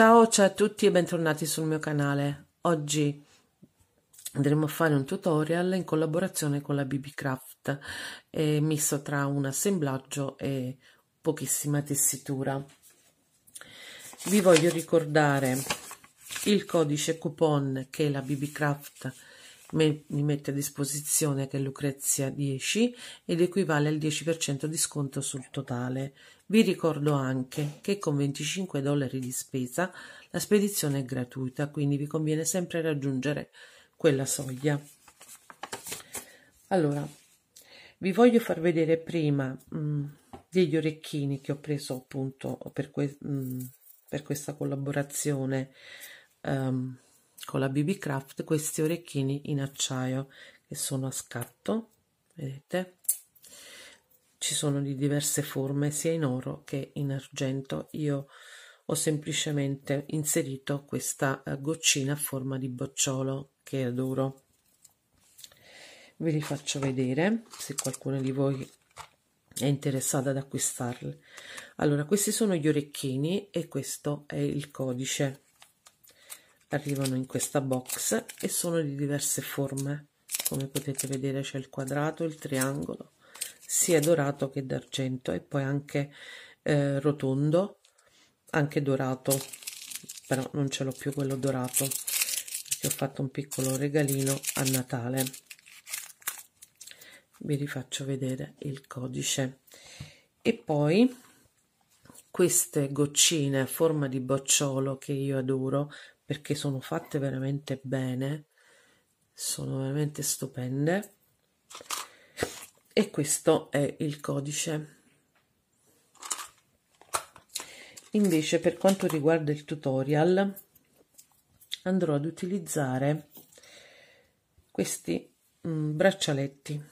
Ciao, ciao a tutti e bentornati sul mio canale. Oggi andremo a fare un tutorial in collaborazione con la BB Craft eh, misto tra un assemblaggio e pochissima tessitura. Vi voglio ricordare il codice coupon che la BB Craft me, mi mette a disposizione che è Lucrezia 10 ed equivale al 10% di sconto sul totale vi ricordo anche che con 25 dollari di spesa la spedizione è gratuita, quindi vi conviene sempre raggiungere quella soglia. Allora, vi voglio far vedere prima mh, mm, degli orecchini che ho preso appunto per, que mh, mm, per questa collaborazione um, con la BB Craft, questi orecchini in acciaio che sono a scatto, vedete? ci sono di diverse forme sia in oro che in argento. Io ho semplicemente inserito questa eh, goccina a forma di bocciolo che adoro. Ve li faccio vedere se qualcuno di voi è interessato ad acquistarli. Allora, questi sono gli orecchini e questo è il codice. Arrivano in questa box e sono di diverse forme. Come potete vedere c'è il quadrato, il triangolo, sia dorato che d'argento e poi anche eh, rotondo anche dorato però non ce l'ho più quello dorato perché ho fatto un piccolo regalino a Natale vi rifaccio vedere il codice e poi queste goccine a forma di bocciolo che io adoro perché sono fatte veramente bene sono veramente stupende e questo è il codice invece per quanto riguarda il tutorial andrò ad utilizzare questi mh, mm, braccialetti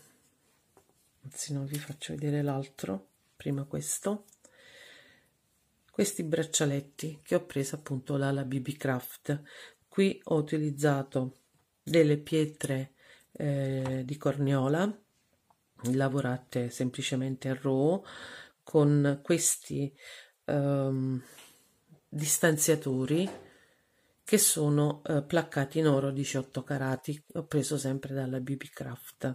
anzi non vi faccio vedere l'altro prima questo questi braccialetti che ho preso appunto dalla BB Craft qui ho utilizzato delle pietre eh, di corniola lavorate semplicemente a row con questi um, distanziatori che sono uh, placcati in oro 18 carati ho preso sempre dalla BB Craft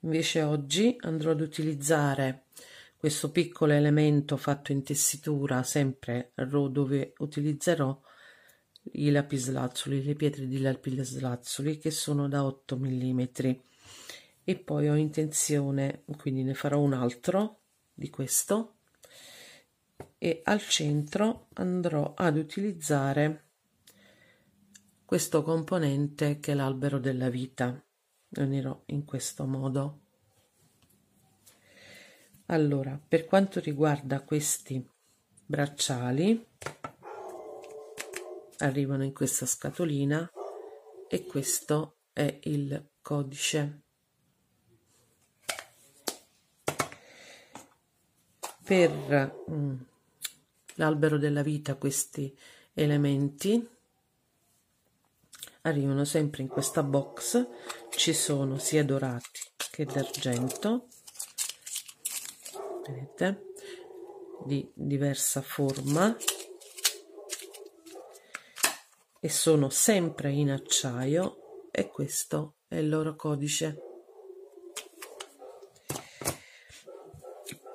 invece oggi andrò ad utilizzare questo piccolo elemento fatto in tessitura sempre ro dove utilizzerò i lapislazzuli le pietre di lapislazzuli che sono da 8 mm e poi ho intenzione quindi ne farò un altro di questo e al centro andrò ad utilizzare questo componente che è l'albero della vita lo unirò in questo modo allora per quanto riguarda questi bracciali arrivano in questa scatolina e questo è il codice per mm, l'albero della vita questi elementi arrivano sempre in questa box ci sono sia dorati che d'argento vedete di diversa forma e sono sempre in acciaio e questo è il loro codice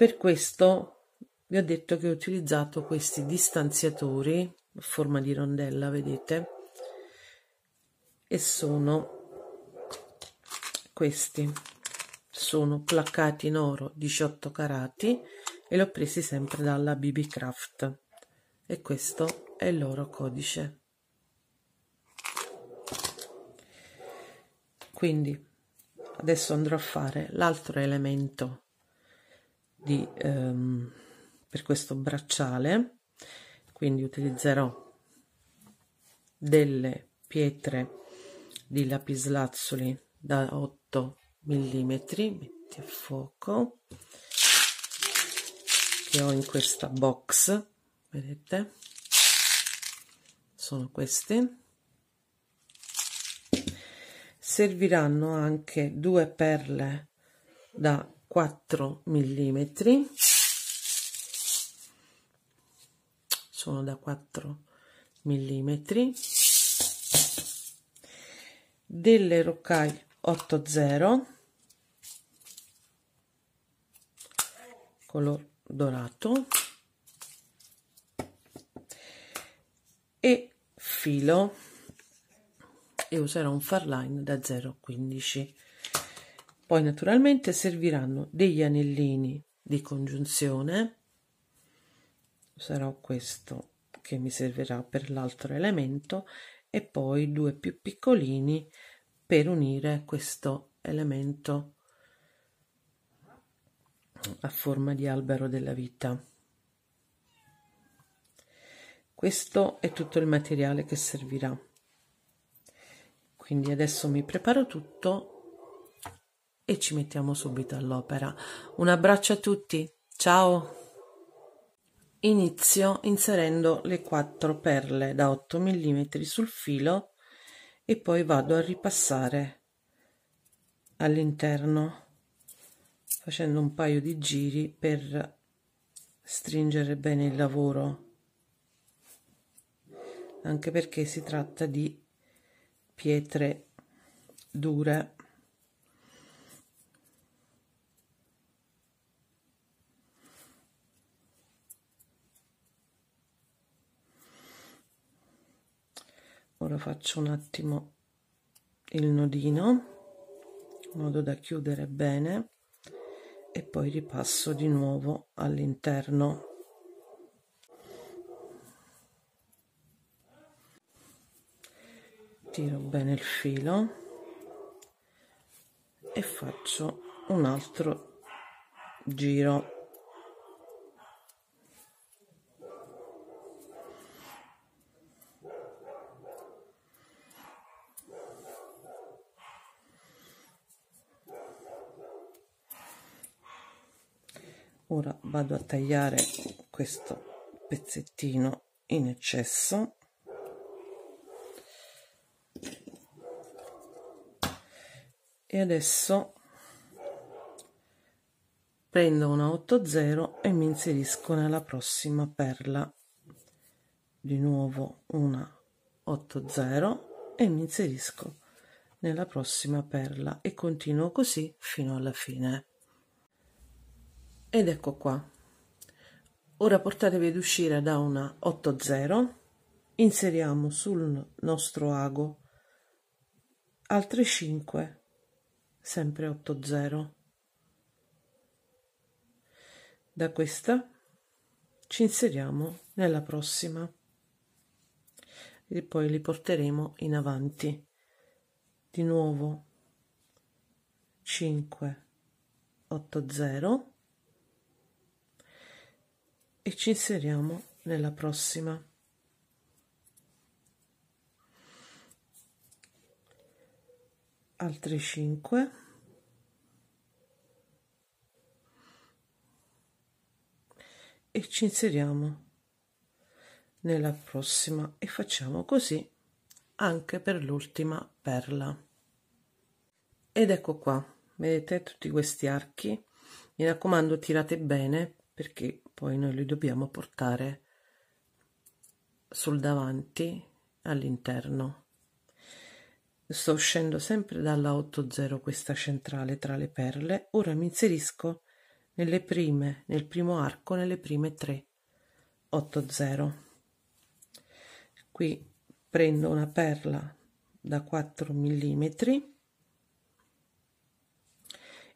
Per questo vi ho detto che ho utilizzato questi distanziatori a forma di rondella, vedete, e sono questi. Sono placcati in oro 18 carati e li ho presi sempre dalla BB Craft. E questo è il loro codice. Quindi adesso andrò a fare l'altro elemento di, ehm, per questo bracciale quindi utilizzerò delle pietre di lapislazzuli da 8 mm metti a fuoco che ho in questa box vedete sono queste serviranno anche due perle da 4 mm sono da 4 mm delle roccai 80 color dorato e filo e userò un farline line da 0,15 poi naturalmente serviranno degli anellini di congiunzione, sarò questo che mi servirà per l'altro elemento, e poi due più piccolini per unire questo elemento a forma di albero della vita. Questo è tutto il materiale che servirà. Quindi adesso mi preparo tutto e ci mettiamo subito all'opera. Un abbraccio a tutti, ciao! Inizio inserendo le quattro perle da 8 mm sul filo e poi vado a ripassare all'interno facendo un paio di giri per stringere bene il lavoro anche perché si tratta di pietre dure ora faccio un attimo il nodino in modo da chiudere bene e poi ripasso di nuovo all'interno tiro bene il filo e faccio un altro giro vado a tagliare questo pezzettino in eccesso e adesso prendo una 80 e mi inserisco nella prossima perla di nuovo una 80 e mi inserisco nella prossima perla e continuo così fino alla fine ed ecco qua ora portatevi ad uscire da una 80 inseriamo sul nostro ago altre 5 sempre 80 da questa ci inseriamo nella prossima e poi li porteremo in avanti di nuovo 5 80 e ci inseriamo nella prossima Altre 5 e ci inseriamo nella prossima e facciamo così anche per l'ultima perla ed ecco qua vedete tutti questi archi mi raccomando tirate bene perché poi noi li dobbiamo portare sul davanti all'interno sto uscendo sempre dalla 80 questa centrale tra le perle ora mi inserisco nelle prime nel primo arco nelle prime 3 80 qui prendo una perla da 4 mm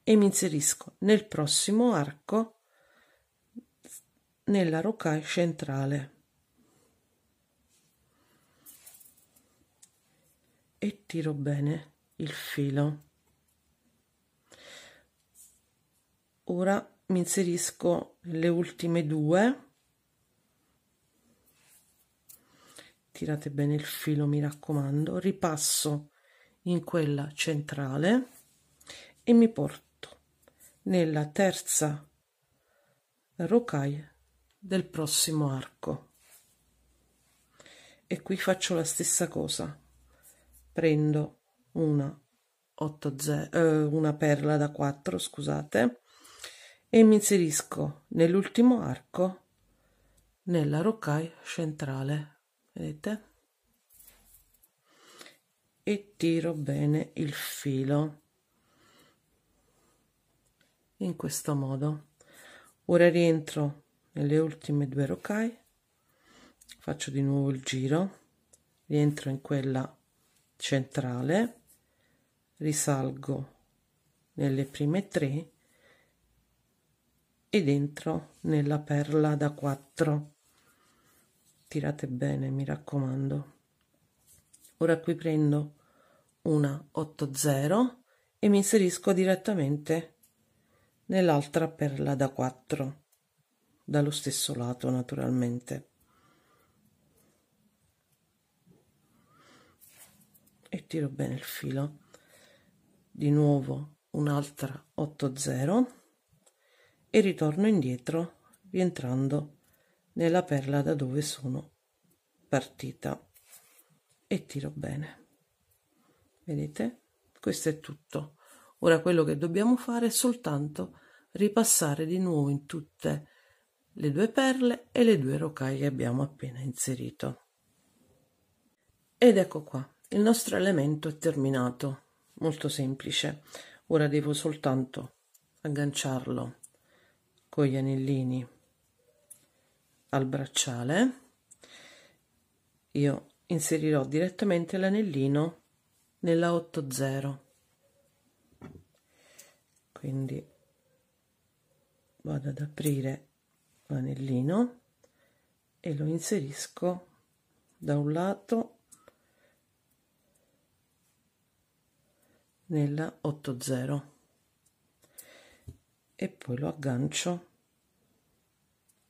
e mi inserisco nel prossimo arco nella rocaille centrale e tiro bene il filo ora mi inserisco le ultime due tirate bene il filo mi raccomando ripasso in quella centrale e mi porto nella terza rocaille del prossimo arco e qui faccio la stessa cosa prendo una 8 0 eh, una perla da 4 scusate e mi inserisco nell'ultimo arco nella rocaille centrale vedete e tiro bene il filo in questo modo ora rientro nelle ultime due rocaie faccio di nuovo il giro rientro in quella centrale risalgo nelle prime tre ed entro nella perla da 4 tirate bene mi raccomando ora qui prendo una 80 e mi inserisco direttamente nell'altra perla da 4 dallo stesso lato naturalmente. E tiro bene il filo. Di nuovo un'altra 8-0 e ritorno indietro rientrando nella perla da dove sono partita e tiro bene. Vedete? Questo è tutto. Ora quello che dobbiamo fare è soltanto ripassare di nuovo in tutte le le due perle e le due rocaie abbiamo appena inserito. Ed ecco qua, il nostro elemento è terminato, molto semplice. Ora devo soltanto agganciarlo con gli anellini al bracciale. Io inserirò direttamente l'anellino nella 80. Quindi vado ad aprire l'anellino e lo inserisco da un lato nella 80 e poi lo aggancio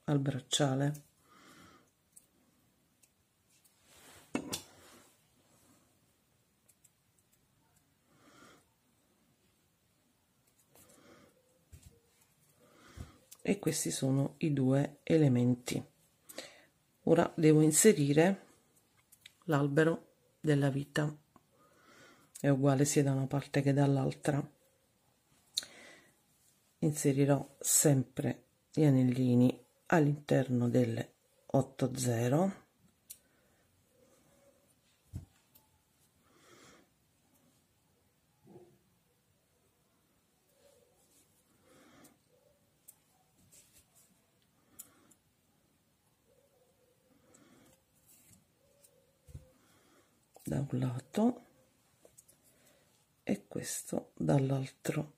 al bracciale questi sono i due elementi ora devo inserire l'albero della vita è uguale sia da una parte che dall'altra inserirò sempre gli anellini all'interno delle 8 0 da un lato e questo dall'altro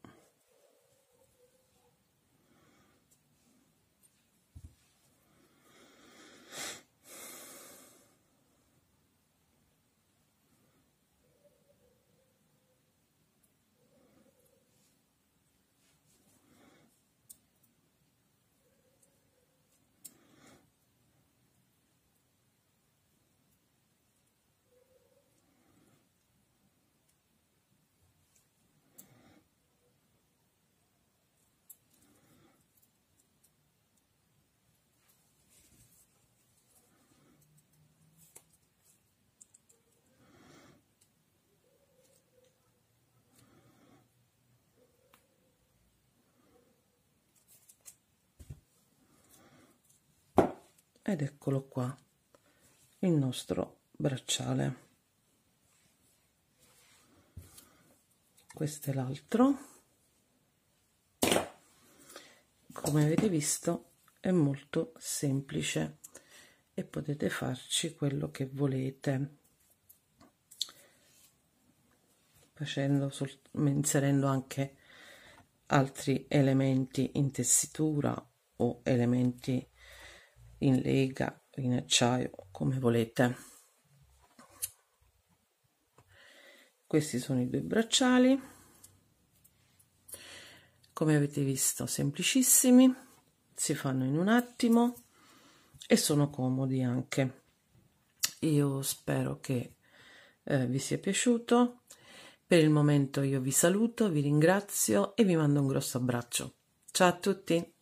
ed eccolo qua il nostro bracciale questo è l'altro come avete visto è molto semplice e potete farci quello che volete facendo inserendo anche altri elementi in tessitura o elementi in lega, in acciaio, come volete. Questi sono i due bracciali, come avete visto semplicissimi, si fanno in un attimo e sono comodi anche. Io spero che eh, vi sia piaciuto. Per il momento io vi saluto, vi ringrazio e vi mando un grosso abbraccio. Ciao a tutti!